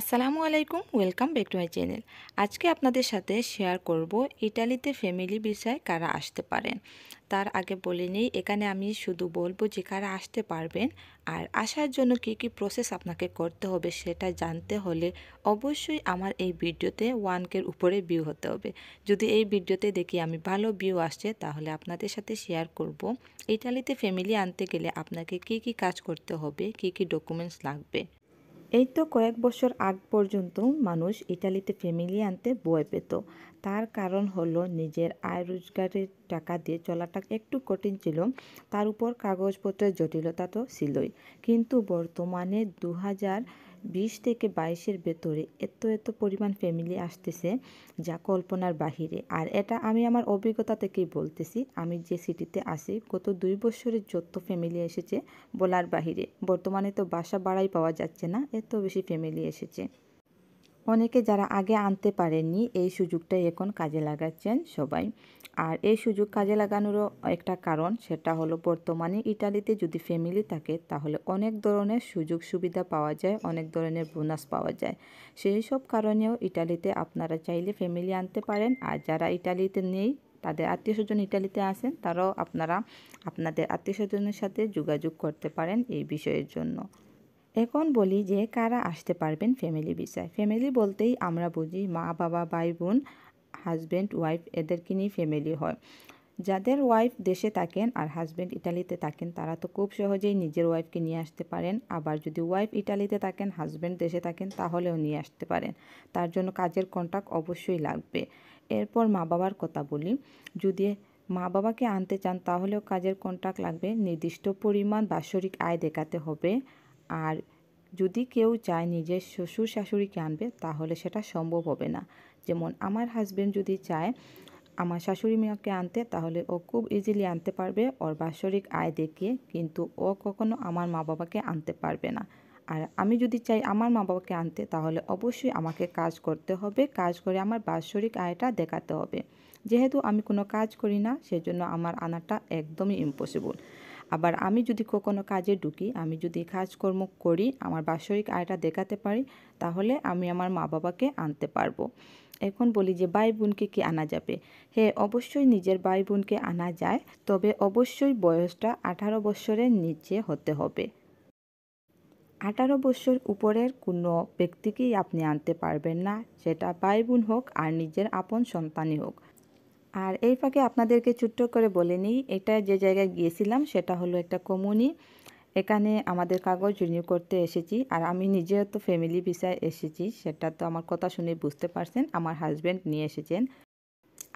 আসসালামু আলাইকুম welcome back to my channel আজকে আপনাদের সাথে শেয়ার করব ইটালিতে ফ্যামিলি বিষয় কারা আসতে পারেন তার আগে বলে নিই এখানে আমি শুধু বলবো যে কারা আসতে পারবেন আর আসার জন্য কি কি প্রসেস আপনাকে করতে হবে সেটা জানতে হলে অবশ্যই আমার এই ভিডিওতে ওয়ানকের উপরে ভিউ হতে হবে যদি এই ভিডিওতে দেখি আমি ভালো ভিউ আসছে তাহলে আপনাদের সাথে শেয়ার করব ইটালিতে ফ্যামিলি আনতে গেলে আপনাকে কি কি কাজ করতে হবে কি কি ডকুমেন্টস লাগবে এই তো কয়েক বছর আগ পর্যন্ত মানুষ ইটালিতে ফ্যামিলি আনতে বয় পেত তার কারণ হলো নিজের আয় রোজগারের টাকা দিয়ে চলাটা একটু কঠিন ছিল তার উপর কাগজপত্রের জটিলতা তো ছিলই কিন্তু বর্তমানে দু হাজার বিশ থেকে বাইশের ভেতরে এত এত পরিমাণ ফ্যামিলি আসতেছে যা কল্পনার বাহিরে আর এটা আমি আমার অভিজ্ঞতা থেকেই বলতেছি আমি যে সিটিতে আসি গত দুই বছরের যত ফ্যামিলি এসেছে বলার বাহিরে বর্তমানে তো বাসা বাড়াই পাওয়া যাচ্ছে না এত বেশি ফ্যামিলি এসেছে অনেকে যারা আগে আনতে পারেননি এই সুযোগটাই এখন কাজে লাগাচ্ছেন সবাই আর এই সুযোগ কাজে লাগানোরও একটা কারণ সেটা হলো বর্তমানে ইটালিতে যদি ফ্যামিলি থাকে তাহলে অনেক ধরনের সুযোগ সুবিধা পাওয়া যায় অনেক ধরনের বোনাস পাওয়া যায় সেই সব কারণেও ইটালিতে আপনারা চাইলে ফ্যামিলি আনতে পারেন আর যারা ইটালিতে নেই তাদের আত্মীয় স্বজন ইটালিতে আসেন তারাও আপনারা আপনাদের আত্মীয় স্বজনের সাথে যোগাযোগ করতে পারেন এই বিষয়ের জন্য এখন বলি যে কারা আসতে পারবেন ফ্যামিলি ভিসায় ফ্যামিলি বলতেই আমরা বুঝি মা বাবা ভাই বোন হাজব্যান্ড ওয়াইফ এদেরকে নিয়ে ফ্যামিলি হয় যাদের ওয়াইফ দেশে থাকেন আর হাজব্যান্ড ইটালিতে থাকেন তারা তো খুব সহজেই নিজের ওয়াইফকে নিয়ে আসতে পারেন আবার যদি ওয়াইফ ইটালিতে থাকেন হাজব্যান্ড দেশে থাকেন তাহলেও নিয়ে আসতে পারেন তার জন্য কাজের কন্ট্যাক্ট অবশ্যই লাগবে এরপর মা বাবার কথা বলি যদি মা বাবাকে আনতে চান তাহলেও কাজের কন্ট্যাক্ট লাগবে নির্দিষ্ট পরিমাণ বাৎসরিক আয় দেখাতে হবে আর যদি কেউ চায় নিজের শ্বশুর শাশুড়িকে আনবে তাহলে সেটা সম্ভব হবে না যেমন আমার হাজব্যান্ড যদি চায় আমার শাশুড়ি মেয়েকে আনতে তাহলে ও খুব ইজিলি আনতে পারবে ওর বাৎসরিক আয় দেখিয়ে কিন্তু ও কখনো আমার মা বাবাকে আনতে পারবে না আর আমি যদি চাই আমার মা বাবাকে আনতে তাহলে অবশ্যই আমাকে কাজ করতে হবে কাজ করে আমার বাৎসরিক আয়টা দেখাতে হবে যেহেতু আমি কোনো কাজ করি না সেজন্য আমার আনাটা একদমই ইম্পসিবল আবার আমি যদি কোনো কাজে ঢুকি আমি যদি কাজকর্ম করি আমার বাৎসরিক আয়টা দেখাতে পারি তাহলে আমি আমার মা বাবাকে আনতে পারবো এখন বলি যে ভাই বোনকে কি আনা যাবে হ্যাঁ অবশ্যই নিজের ভাই বোনকে আনা যায় তবে অবশ্যই বয়সটা আঠারো বছরের নিচে হতে হবে আঠারো বছর উপরের কোনো ব্যক্তিকেই আপনি আনতে পারবেন না সেটা ভাই বোন হোক আর নিজের আপন সন্তানই হোক আর এই ফাঁকে আপনাদেরকে ছোট্ট করে বলে নিই এটা যে জায়গায় গিয়েছিলাম সেটা হলো একটা কমুনি এখানে আমাদের কাগজ রিনিউ করতে এসেছি আর আমি নিজেও তো ফ্যামিলি ভিসায় এসেছি সেটা তো আমার কথা শুনে বুঝতে পারছেন আমার হাজব্যান্ড নিয়ে এসেছেন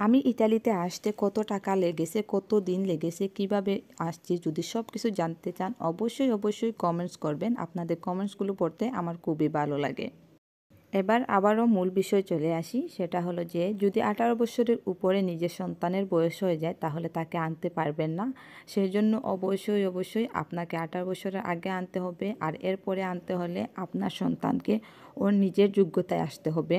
আমি ইতালিতে আসতে কত টাকা লেগেছে কত দিন লেগেছে কিভাবে আসছি যদি সব কিছু জানতে চান অবশ্যই অবশ্যই কমেন্টস করবেন আপনাদের কমেন্টসগুলো পড়তে আমার খুবই ভালো লাগে এবার আবারও মূল বিষয় চলে আসি সেটা হলো যে যদি আঠারো বছরের উপরে নিজের সন্তানের বয়স হয়ে যায় তাহলে তাকে আনতে পারবেন না সেই জন্য অবশ্যই অবশ্যই আপনাকে আঠারো বছরের আগে আনতে হবে আর এরপরে আনতে হলে আপনার সন্তানকে ওর নিজের যোগ্যতায় আসতে হবে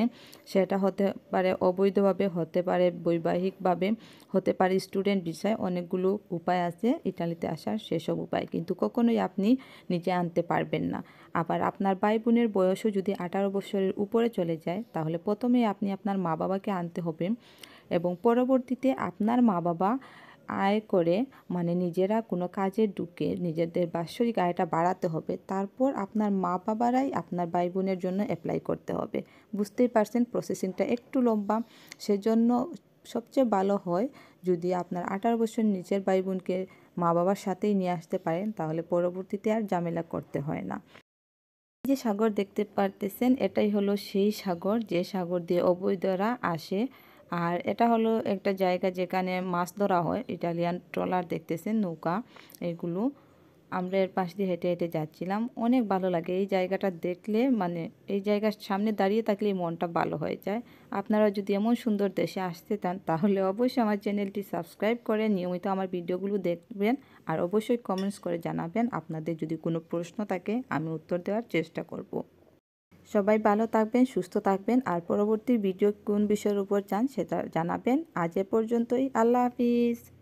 সেটা হতে পারে অবৈধভাবে হতে পারে বৈবাহিকভাবে হতে পারে স্টুডেন্ট বিষয় অনেকগুলো উপায় আছে ইটালিতে আসার সেসব উপায় কিন্তু কখনোই আপনি নিজে আনতে পারবেন না আবার আপনার ভাই বোনের বয়সও যদি আঠারো বছরের উপরে চলে যায় তাহলে প্রথমে আপনি আপনার মা বাবাকে আনতে হবে এবং পরবর্তীতে আপনার মা বাবা আয় করে মানে নিজেরা কোনো কাজে ঢুকে নিজেদের বাৎসরিক আয়টা বাড়াতে হবে তারপর আপনার মা বাবারাই আপনার ভাই বোনের জন্য অ্যাপ্লাই করতে হবে বুঝতেই পারছেন প্রসেসিংটা একটু লম্বা সেজন্য সবচেয়ে ভালো হয় যদি আপনার আঠারো বছর নিজের ভাই বোনকে মা বাবার সাথেই নিয়ে আসতে পারেন তাহলে পরবর্তীতে আর ঝামেলা করতে হয় না যে সাগর দেখতে পারতেছেন এটাই হলো সেই সাগর যে সাগর দিয়ে অবৈধরা আসে আর এটা হলো একটা জায়গা যেখানে মাছ ধরা হয় ইটালিয়ান ট্রলার দেখতেছেন নৌকা এগুলো আমরা এর পাশ দিয়ে হেঁটে হেঁটে যাচ্ছিলাম অনেক ভালো লাগে এই জায়গাটা দেখলে মানে এই জায়গার সামনে দাঁড়িয়ে থাকলে মনটা ভালো হয়ে যায় আপনারা যদি এমন সুন্দর দেশে আসতে চান তাহলে অবশ্যই আমার চ্যানেলটি সাবস্ক্রাইব করে নিয়মিত আমার ভিডিওগুলো দেখবেন আর অবশ্যই কমেন্টস করে জানাবেন আপনাদের যদি কোনো প্রশ্ন থাকে আমি উত্তর দেওয়ার চেষ্টা করব। সবাই ভালো থাকবেন সুস্থ থাকবেন আর পরবর্তী ভিডিও কোন বিষয়ের উপর চান সেটা জানাবেন আজ এ পর্যন্তই আল্লাহ হাফিজ